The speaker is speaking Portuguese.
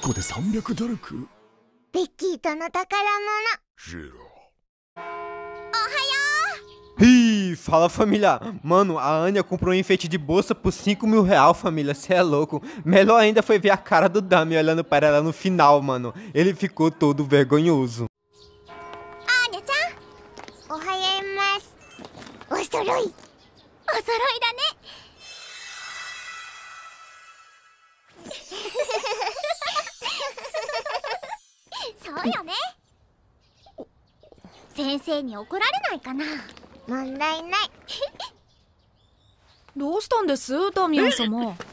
これ fala família. Mano, a Anya comprou um enfeite de bolsa por cinco mil real, família. Cê é louco. Melhor ainda foi ver a cara do Dami olhando para ela no final, mano. Ele ficou todo vergonhoso. Anya-chan, ohayaimasu. O soroi. O soroi da そうよね先生に怒られないかな問題ない どうしたんですダミアン様なんで